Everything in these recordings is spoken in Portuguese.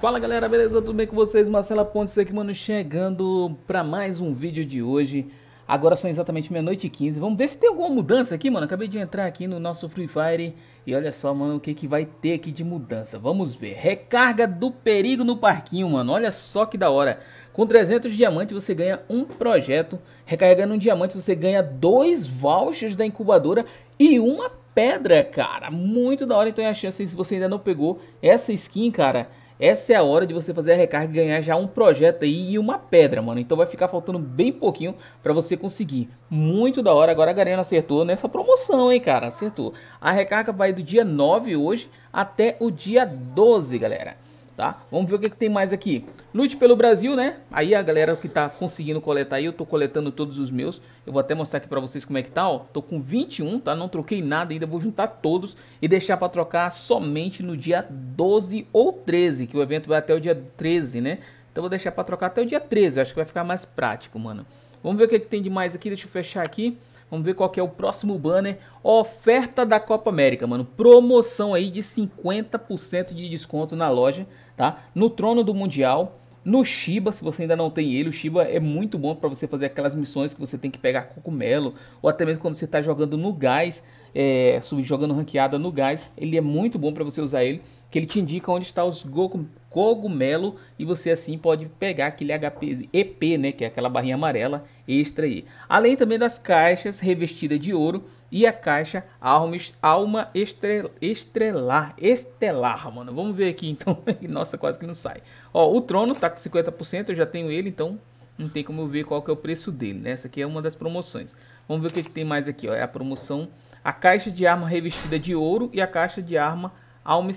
Fala galera, beleza? Tudo bem com vocês? Marcela Pontes aqui, mano, chegando para mais um vídeo de hoje. Agora são exatamente meia-noite e 15. Vamos ver se tem alguma mudança aqui, mano. Acabei de entrar aqui no nosso Free Fire e olha só, mano, o que, que vai ter aqui de mudança. Vamos ver. Recarga do perigo no parquinho, mano. Olha só que da hora. Com 300 diamantes você ganha um projeto. Recarregando um diamante você ganha dois vouchers da incubadora e uma pedra, cara. Muito da hora. Então é a chance, se você ainda não pegou essa skin, cara essa é a hora de você fazer a recarga e ganhar já um projeto aí e uma pedra, mano. Então vai ficar faltando bem pouquinho para você conseguir. Muito da hora. Agora a Garena acertou nessa promoção, hein, cara? Acertou. A recarga vai do dia 9 hoje até o dia 12, galera tá? Vamos ver o que, que, tem mais aqui. Lute pelo Brasil, né? Aí a galera que tá conseguindo coletar aí, eu tô coletando todos os meus. Eu vou até mostrar aqui pra vocês como é que tá, ó. Tô com 21, tá? Não troquei nada ainda, vou juntar todos e deixar pra trocar somente no dia 12 ou 13, que o evento vai até o dia 13, né? Então vou deixar pra trocar até o dia 13, acho que vai ficar mais prático, mano. Vamos ver o que, que tem de mais aqui, deixa eu fechar aqui. Vamos ver qual que é o próximo banner. Oferta da Copa América, mano. Promoção aí de 50% de desconto na loja, tá? No Trono do Mundial. No Shiba, se você ainda não tem ele, o Shiba é muito bom para você fazer aquelas missões que você tem que pegar cogumelo, ou até mesmo quando você está jogando no gás, é, jogando ranqueada no gás, ele é muito bom para você usar ele, que ele te indica onde está os Goku cogumelo e você assim pode pegar aquele HP EP, né, que é aquela barrinha amarela extra aí. Além também das caixas revestidas de ouro e a caixa Almes, Alma estrel, Estrelar, Estelar, mano. Vamos ver aqui então. Nossa, quase que não sai. Ó, o trono tá com 50%, eu já tenho ele, então não tem como eu ver qual que é o preço dele, né? Essa aqui é uma das promoções. Vamos ver o que, que tem mais aqui, ó. É a promoção, a caixa de arma revestida de ouro e a caixa de arma alma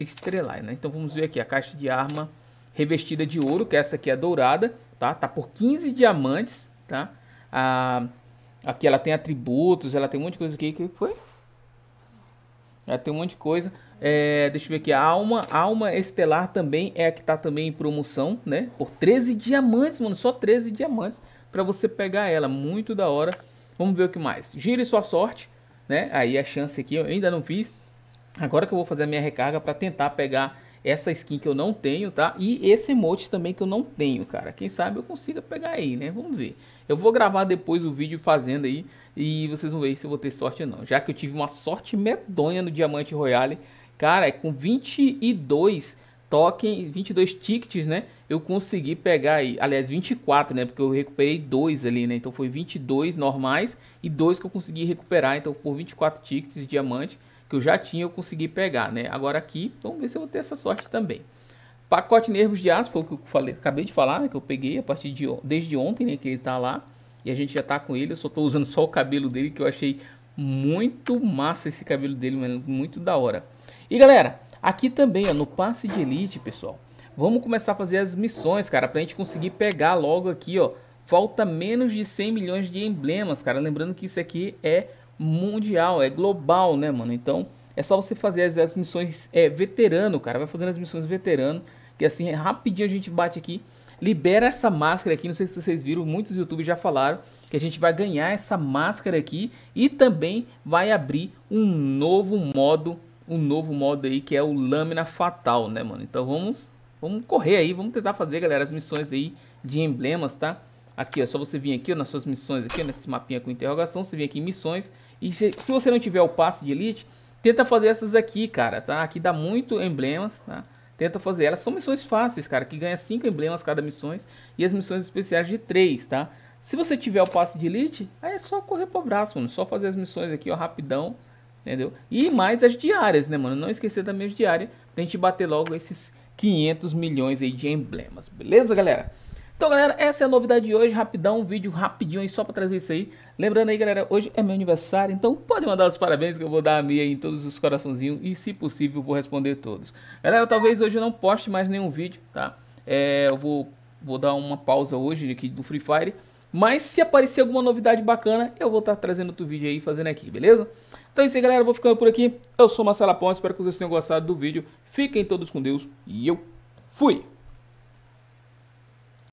estrelar, né? Então vamos ver aqui a caixa de arma revestida de ouro, que essa aqui é dourada, tá? Tá por 15 diamantes, tá? aqui ela tem atributos, ela tem um monte de coisa aqui, que foi? Ela tem um monte de coisa. É, deixa eu ver aqui, a alma, alma estelar também é a que tá também em promoção, né? Por 13 diamantes, mano, só 13 diamantes para você pegar ela, muito da hora. Vamos ver o que mais. Gire sua sorte, né? Aí a chance aqui, eu ainda não fiz, Agora que eu vou fazer a minha recarga para tentar pegar essa skin que eu não tenho, tá? E esse emote também que eu não tenho, cara. Quem sabe eu consiga pegar aí, né? Vamos ver. Eu vou gravar depois o vídeo fazendo aí e vocês vão ver se eu vou ter sorte ou não. Já que eu tive uma sorte medonha no Diamante Royale, cara, é com 22 token, 22 tickets, né? Eu consegui pegar aí, aliás, 24, né? Porque eu recuperei dois ali, né? Então foi 22 normais e dois que eu consegui recuperar, então por 24 tickets de diamante que eu já tinha, eu consegui pegar, né? Agora aqui, vamos ver se eu vou ter essa sorte também. Pacote nervos de aço, foi o que eu falei, acabei de falar, né? que eu peguei a partir de desde ontem, né, que ele tá lá. E a gente já tá com ele, eu só tô usando só o cabelo dele, que eu achei muito massa esse cabelo dele, mano, muito da hora. E galera, aqui também, ó, no passe de elite, pessoal, vamos começar a fazer as missões, cara, pra gente conseguir pegar logo aqui, ó, falta menos de 100 milhões de emblemas, cara, lembrando que isso aqui é mundial, é global, né, mano? Então é só você fazer as, as missões é, veterano, cara. Vai fazendo as missões veterano, que assim, é rapidinho a gente bate aqui. Libera essa máscara aqui, não sei se vocês viram, muitos youtubers já falaram que a gente vai ganhar essa máscara aqui e também vai abrir um novo modo, um novo modo aí que é o Lâmina Fatal, né, mano? Então vamos, vamos correr aí, vamos tentar fazer, galera, as missões aí de emblemas, tá? Aqui, é só você vir aqui ó, nas suas missões, aqui nesse mapinha com interrogação, você vem aqui em missões. E se, se você não tiver o passe de elite, tenta fazer essas aqui, cara, tá? Aqui dá muito emblemas, tá? Tenta fazer elas. São missões fáceis, cara, que ganha 5 emblemas cada missões e as missões especiais de 3, tá? Se você tiver o passe de elite, aí é só correr pro braço, mano. Só fazer as missões aqui, ó, rapidão, entendeu? E mais as diárias, né, mano? Não esquecer também as diárias pra gente bater logo esses 500 milhões aí de emblemas, beleza, galera? Então, galera, essa é a novidade de hoje, rapidão, um vídeo rapidinho aí só para trazer isso aí. Lembrando aí, galera, hoje é meu aniversário, então pode mandar os parabéns que eu vou dar a minha em todos os coraçãozinhos e, se possível, vou responder todos. Galera, talvez hoje eu não poste mais nenhum vídeo, tá? É, eu vou, vou dar uma pausa hoje aqui do Free Fire, mas se aparecer alguma novidade bacana, eu vou estar tá trazendo outro vídeo aí, fazendo aqui, beleza? Então é isso aí, galera, vou ficando por aqui. Eu sou Marcelo Ponce, espero que vocês tenham gostado do vídeo. Fiquem todos com Deus e eu fui!